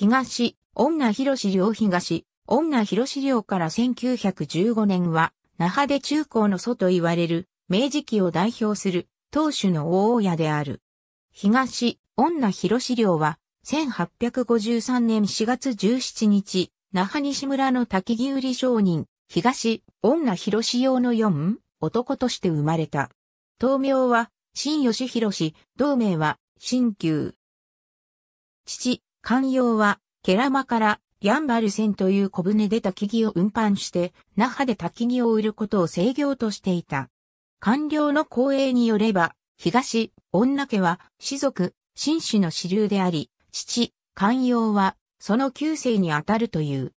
東、女広領東、女広領から1915年は、那覇で中高の祖と言われる、明治期を代表する、当主の大親である。東、女広領は、1853年4月17日、那覇西村の滝木売商人、東、女広用の四、男として生まれた。東名は、新吉広同名は、新旧、関用は、ケラマからヤンバル船という小舟で焚木を運搬して、那覇で焚木を売ることを制御としていた。官僚の公営によれば、東、女家は、士族、紳士の支流であり、父、官用は、その旧姓にあたるという。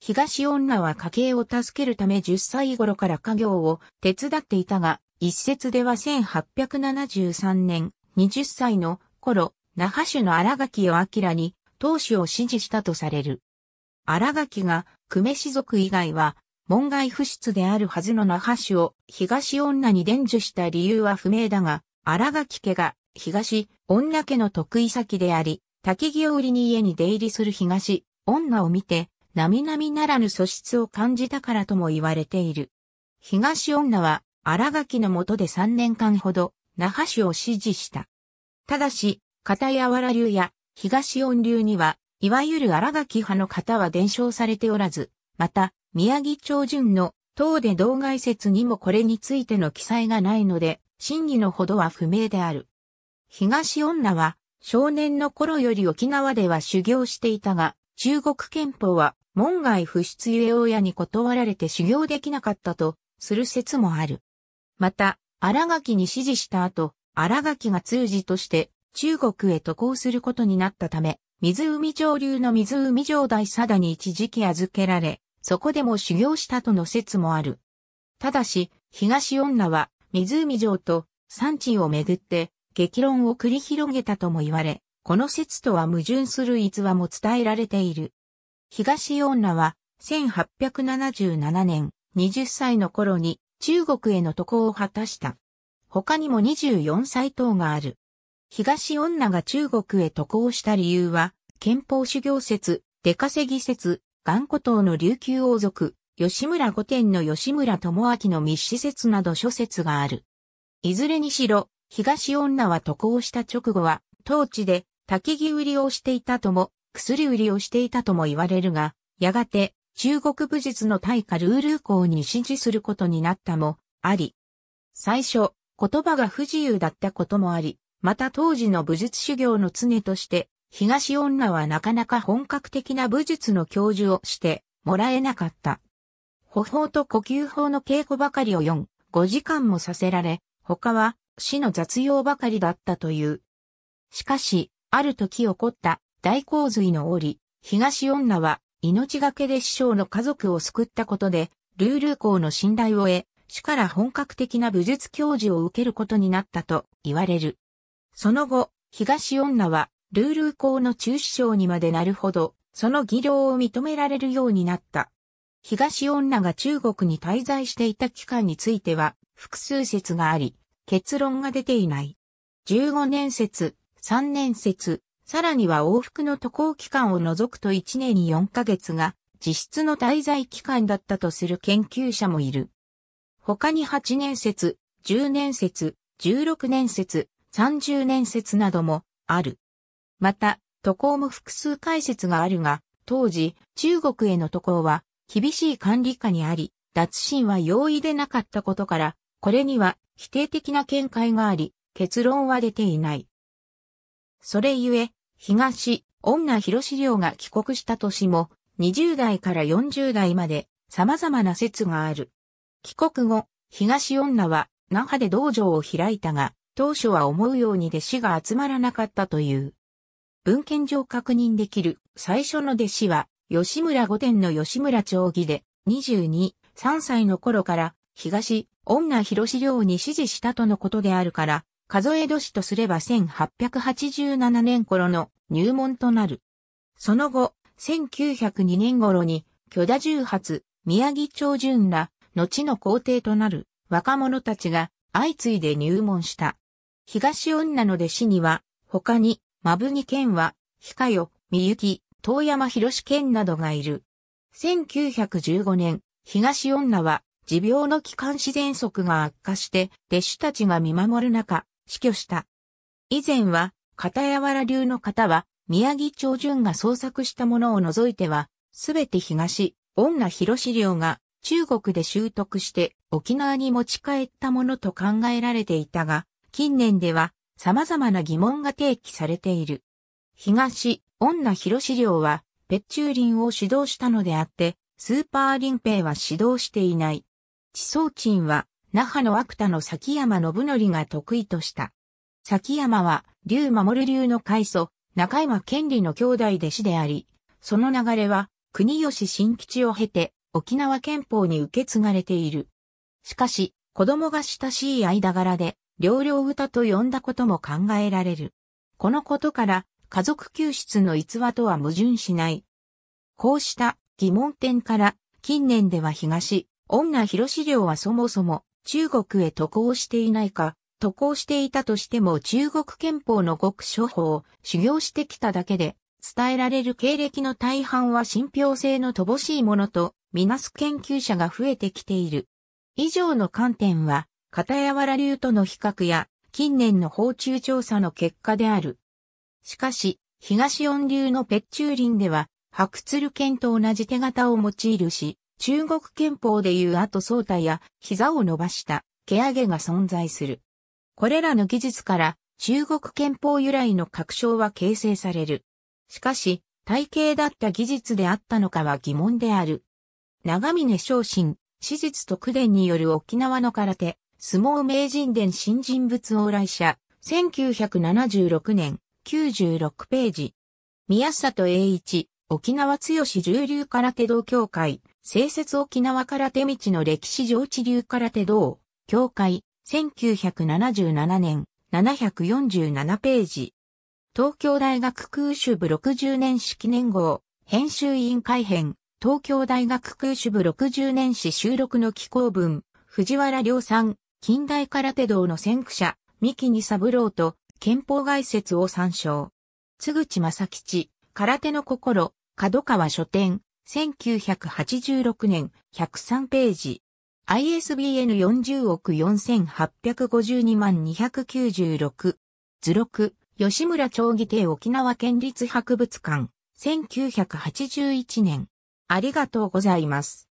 東女は家計を助けるため10歳頃から家業を手伝っていたが、一説では1873年、20歳の頃、那覇主の荒垣を明に当主を支持したとされる。新垣が久米氏族以外は門外不出であるはずの那覇市を東女に伝授した理由は不明だが、新垣家が東女家の得意先であり、滝木を売りに家に出入りする東女を見て、並々ならぬ素質を感じたからとも言われている。東女は新垣の下で3年間ほど那覇市を支持した。ただし、片柔ら流や東恩流には、いわゆる荒垣派の方は伝承されておらず、また、宮城長順の、東で道外説にもこれについての記載がないので、真偽のほどは不明である。東女は、少年の頃より沖縄では修行していたが、中国憲法は門外不出ゆえ親に断られて修行できなかったとする説もある。また、荒垣に指示した後、荒垣が通じとして中国へ渡航することになったため、湖上流の湖上大貞に一時期預けられ、そこでも修行したとの説もある。ただし、東女は湖上と山地をめぐって激論を繰り広げたとも言われ、この説とは矛盾する逸話も伝えられている。東女は1877年20歳の頃に中国への渡航を果たした。他にも24歳等がある。東女が中国へ渡航した理由は、憲法修行説、出稼ぎ説、元古島の琉球王族、吉村御殿の吉村智明の密使説など諸説がある。いずれにしろ、東女は渡航した直後は、当地で、焚木売りをしていたとも、薬売りをしていたとも言われるが、やがて、中国武術の大化ルールー校に支持することになったも、あり。最初、言葉が不自由だったこともあり、また当時の武術修行の常として、東女はなかなか本格的な武術の教授をしてもらえなかった。歩法と呼吸法の稽古ばかりを4、5時間もさせられ、他は死の雑用ばかりだったという。しかし、ある時起こった大洪水の折、東女は命がけで師匠の家族を救ったことで、ルール校の信頼を得、死から本格的な武術教授を受けることになったと言われる。その後、東女は、ルール校の中止省にまでなるほど、その技量を認められるようになった。東女が中国に滞在していた期間については、複数説があり、結論が出ていない。15年説、3年説、さらには往復の渡航期間を除くと1年に4ヶ月が、実質の滞在期間だったとする研究者もいる。他に8年説、10年説、16年説、30年説などもある。また、渡航も複数解説があるが、当時、中国への渡航は厳しい管理下にあり、脱身は容易でなかったことから、これには否定的な見解があり、結論は出ていない。それゆえ、東、女広志料が帰国した年も、20代から40代まで様々な説がある。帰国後、東女は那覇で道場を開いたが、当初は思うように弟子が集まらなかったという。文献上確認できる最初の弟子は、吉村御殿の吉村町義で、22、3歳の頃から、東、女広志領に指示したとのことであるから、数え年とすれば1887年頃の入門となる。その後、1902年頃に、巨田重発、宮城町順ら、後の皇帝となる若者たちが相次いで入門した。東女の弟子には、他に、まぶには、ひかよ、みゆき、遠山広志県などがいる。1915年、東女は、持病の気管支喘息が悪化して、弟子たちが見守る中、死去した。以前は、片柔ら流の方は、宮城長順が創作したものを除いては、すべて東、女広資料が中国で習得して沖縄に持ち帰ったものと考えられていたが、近年では様々な疑問が提起されている。東、女広資料は、別中林を指導したのであって、スーパー林平は指導していない。地層鎮は、那覇の芥田の崎山信則が得意とした。崎山は、竜守流の開祖、中山権利の兄弟弟子であり、その流れは、国吉新吉を経て、沖縄憲法に受け継がれている。しかし、子供が親しい間柄で、両領歌と呼んだことも考えられる。このことから、家族救出の逸話とは矛盾しない。こうした疑問点から、近年では東、女広資料はそもそも中国へ渡航していないか、渡航していたとしても中国憲法の極処法を修行してきただけで、伝えられる経歴の大半は信憑性の乏しいものと、みなす研究者が増えてきている。以上の観点は、片柔ら流との比較や、近年の訪中調査の結果である。しかし、東四流のペッチューリンでは、白鶴剣と同じ手形を用いるし、中国憲法でいう後相対や膝を伸ばした毛上げが存在する。これらの技術から中国憲法由来の確証は形成される。しかし、体系だった技術であったのかは疑問である。長峰昇進、史実特伝による沖縄の空手、相撲名人伝新人物往来者、1976年、96ページ。宮里栄一、沖縄強し重流空手道協会、聖説沖縄空手道の歴史上地流空手道、協会、1977年、747ページ。東京大学空手部60年式年号、編集委員会編、東京大学空手部60年史収録の寄稿文、藤原良さん、近代空手道の先駆者、三木に三郎と憲法外説を参照。津口正吉、空手の心、角川書店、1986年、103ページ。ISBN 40億4852万296。図録、吉村町議定沖縄県立博物館、1981年。ありがとうございます。